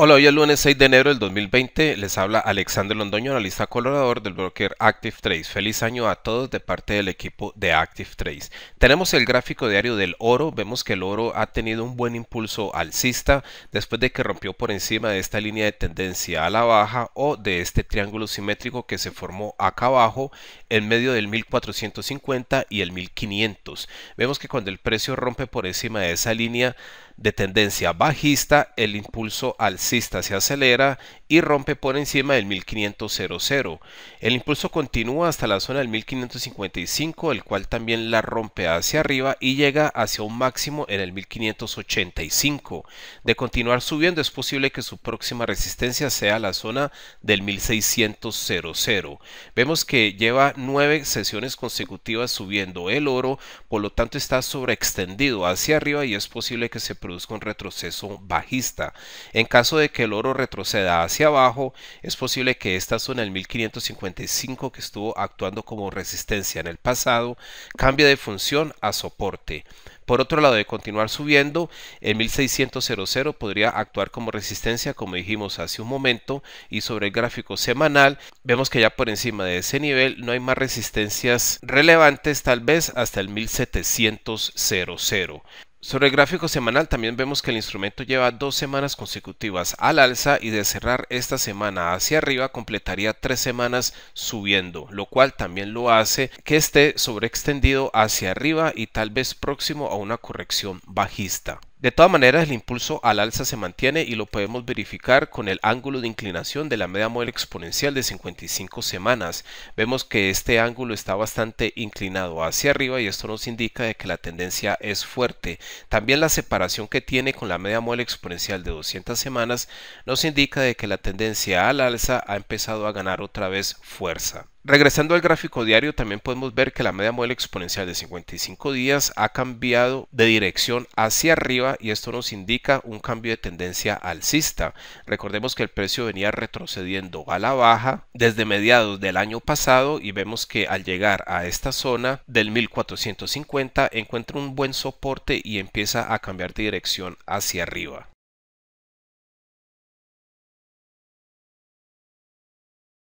Hola, hoy es lunes 6 de enero del 2020. Les habla Alexander Londoño, analista colorador del broker Active Trade Feliz año a todos de parte del equipo de Active Trade Tenemos el gráfico diario del oro. Vemos que el oro ha tenido un buen impulso alcista después de que rompió por encima de esta línea de tendencia a la baja o de este triángulo simétrico que se formó acá abajo en medio del 1450 y el 1500. Vemos que cuando el precio rompe por encima de esa línea, de tendencia bajista, el impulso alcista se acelera y rompe por encima del 1500. El impulso continúa hasta la zona del 1555, el cual también la rompe hacia arriba y llega hacia un máximo en el 1585. De continuar subiendo es posible que su próxima resistencia sea la zona del 1600. Vemos que lleva nueve sesiones consecutivas subiendo el oro, por lo tanto está sobreextendido hacia arriba y es posible que se produzca un retroceso bajista. En caso de que el oro retroceda hacia abajo, es posible que esta zona el 1555 que estuvo actuando como resistencia en el pasado cambie de función a soporte. Por otro lado, de continuar subiendo, el 1600 podría actuar como resistencia, como dijimos hace un momento, y sobre el gráfico semanal vemos que ya por encima de ese nivel no hay más resistencias relevantes, tal vez hasta el 1700. Sobre el gráfico semanal también vemos que el instrumento lleva dos semanas consecutivas al alza y de cerrar esta semana hacia arriba completaría tres semanas subiendo, lo cual también lo hace que esté sobreextendido hacia arriba y tal vez próximo a una corrección bajista. De todas maneras, el impulso al alza se mantiene y lo podemos verificar con el ángulo de inclinación de la media móvil exponencial de 55 semanas. Vemos que este ángulo está bastante inclinado hacia arriba y esto nos indica de que la tendencia es fuerte. También la separación que tiene con la media móvil exponencial de 200 semanas nos indica de que la tendencia al alza ha empezado a ganar otra vez fuerza. Regresando al gráfico diario, también podemos ver que la media móvil exponencial de 55 días ha cambiado de dirección hacia arriba y esto nos indica un cambio de tendencia alcista. Recordemos que el precio venía retrocediendo a la baja desde mediados del año pasado y vemos que al llegar a esta zona del 1450 encuentra un buen soporte y empieza a cambiar de dirección hacia arriba.